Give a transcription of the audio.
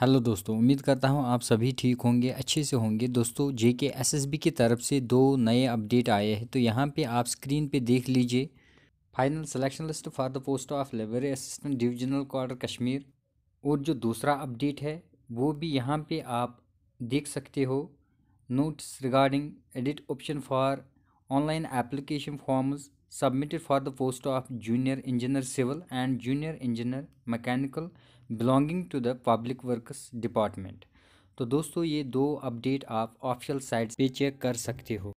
hello दोस्तों उम्मीद करता हूँ आप सभी ठीक होंगे अच्छे से होंगे दोस्तों जे के एस एस बी की तरफ से दो नए अपडेट आए हैं तो यहाँ पे आप स्क्रीन पे देख लीजिए final selection list for the post of labour assistant divisional quarter Kashmir और जो दूसरा अपडेट है वो भी यहाँ पे आप देख सकते हो notes regarding edit option for online application forms submitted for the post of junior engineer civil and junior engineer mechanical belonging to the public works department तो दोस्तों ये दो अपडेट आप ऑफिशियल साइट पे चेक कर सकते हो